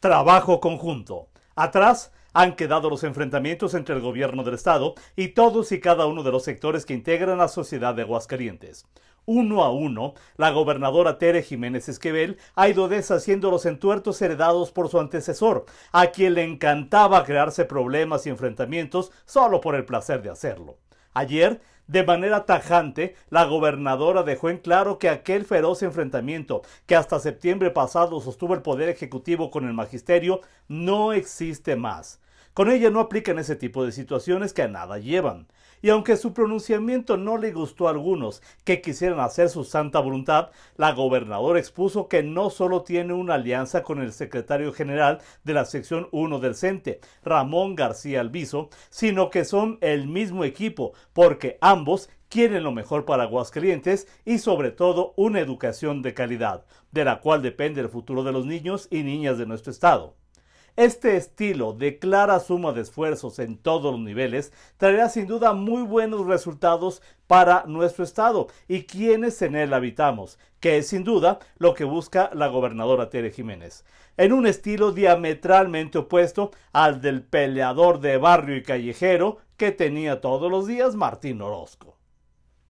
trabajo conjunto. Atrás han quedado los enfrentamientos entre el gobierno del Estado y todos y cada uno de los sectores que integran la sociedad de Aguascalientes. Uno a uno, la gobernadora Tere Jiménez Esquivel ha ido deshaciendo los entuertos heredados por su antecesor, a quien le encantaba crearse problemas y enfrentamientos solo por el placer de hacerlo. Ayer, de manera tajante, la gobernadora dejó en claro que aquel feroz enfrentamiento que hasta septiembre pasado sostuvo el Poder Ejecutivo con el Magisterio no existe más. Con ella no aplican ese tipo de situaciones que a nada llevan. Y aunque su pronunciamiento no le gustó a algunos que quisieran hacer su santa voluntad, la gobernadora expuso que no solo tiene una alianza con el secretario general de la sección 1 del CENTE, Ramón García Albizo, sino que son el mismo equipo, porque ambos quieren lo mejor para Aguascalientes y sobre todo una educación de calidad, de la cual depende el futuro de los niños y niñas de nuestro estado. Este estilo de clara suma de esfuerzos en todos los niveles traerá sin duda muy buenos resultados para nuestro Estado y quienes en él habitamos, que es sin duda lo que busca la gobernadora Tere Jiménez, en un estilo diametralmente opuesto al del peleador de barrio y callejero que tenía todos los días Martín Orozco.